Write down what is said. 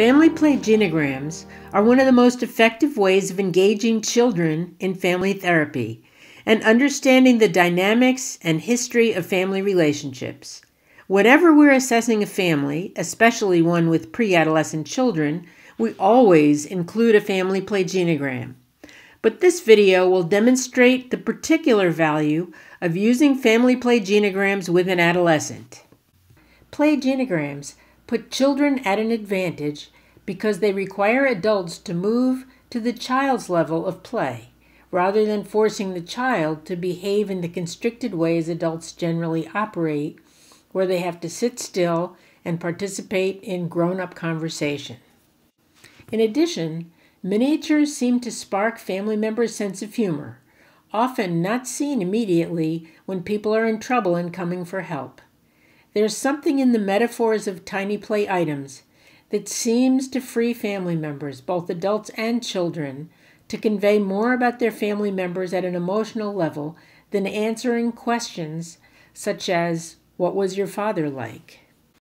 Family play genograms are one of the most effective ways of engaging children in family therapy and understanding the dynamics and history of family relationships. Whenever we're assessing a family, especially one with pre adolescent children, we always include a family play genogram. But this video will demonstrate the particular value of using family play genograms with an adolescent. Play genograms put children at an advantage because they require adults to move to the child's level of play rather than forcing the child to behave in the constricted ways adults generally operate, where they have to sit still and participate in grown up conversation. In addition, miniatures seem to spark family members' sense of humor, often not seen immediately when people are in trouble and coming for help. There's something in the metaphors of tiny play items that seems to free family members, both adults and children, to convey more about their family members at an emotional level than answering questions such as, What was your father like?